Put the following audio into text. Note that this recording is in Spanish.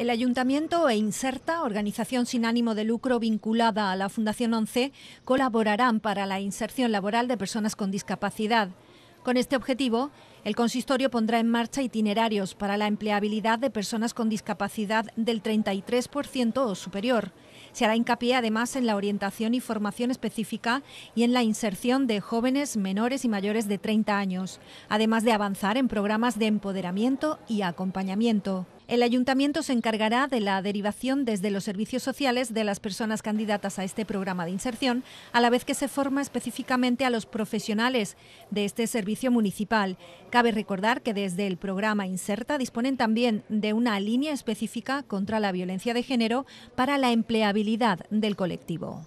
El Ayuntamiento e Inserta, organización sin ánimo de lucro vinculada a la Fundación 11, colaborarán para la inserción laboral de personas con discapacidad. Con este objetivo, el consistorio pondrá en marcha itinerarios para la empleabilidad de personas con discapacidad del 33% o superior. Se hará hincapié además en la orientación y formación específica y en la inserción de jóvenes menores y mayores de 30 años, además de avanzar en programas de empoderamiento y acompañamiento. El ayuntamiento se encargará de la derivación desde los servicios sociales de las personas candidatas a este programa de inserción, a la vez que se forma específicamente a los profesionales de este servicio municipal. Cabe recordar que desde el programa Inserta disponen también de una línea específica contra la violencia de género para la empleabilidad del colectivo.